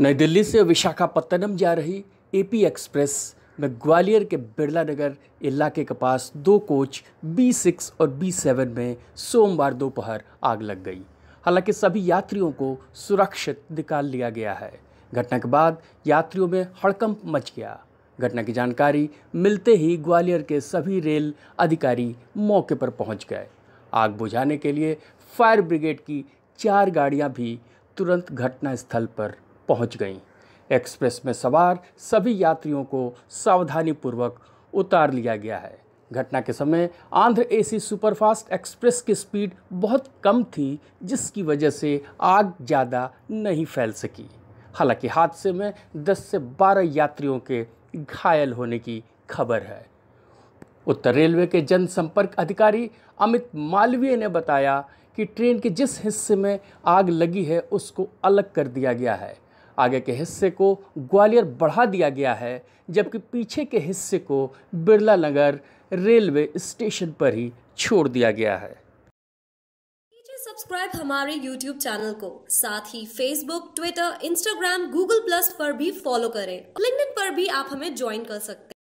नई दिल्ली से विशाखापत्तनम जा रही एपी एक्सप्रेस में ग्वालियर के बिरला नगर इलाके के पास दो कोच बी सिक्स और बी सेवन में सोमवार दोपहर आग लग गई हालांकि सभी यात्रियों को सुरक्षित निकाल लिया गया है घटना के बाद यात्रियों में हड़कंप मच गया घटना की जानकारी मिलते ही ग्वालियर के सभी रेल अधिकारी मौके पर पहुंच गए आग बुझाने के लिए फायर ब्रिगेड की चार गाड़ियां भी तुरंत घटनास्थल पर पहुंच गई एक्सप्रेस में सवार सभी यात्रियों को सावधानीपूर्वक उतार लिया गया है घटना के समय आंध्र एसी सुपरफास्ट एक्सप्रेस की स्पीड बहुत कम थी जिसकी वजह से आग ज़्यादा नहीं फैल सकी हालांकि हादसे में 10 से 12 यात्रियों के घायल होने की खबर है उत्तर रेलवे के जनसंपर्क अधिकारी अमित मालवीय ने बताया कि ट्रेन के जिस हिस्से में आग लगी है उसको अलग कर दिया गया है आगे के हिस्से को ग्वालियर बढ़ा दिया गया है जबकि पीछे के हिस्से को बिरला नगर रेलवे स्टेशन पर ही छोड़ दिया गया है सब्सक्राइब हमारे YouTube चैनल को साथ ही Facebook, Twitter, Instagram, Google Plus पर भी फॉलो करें LinkedIn पर भी आप हमें ज्वाइन कर सकते हैं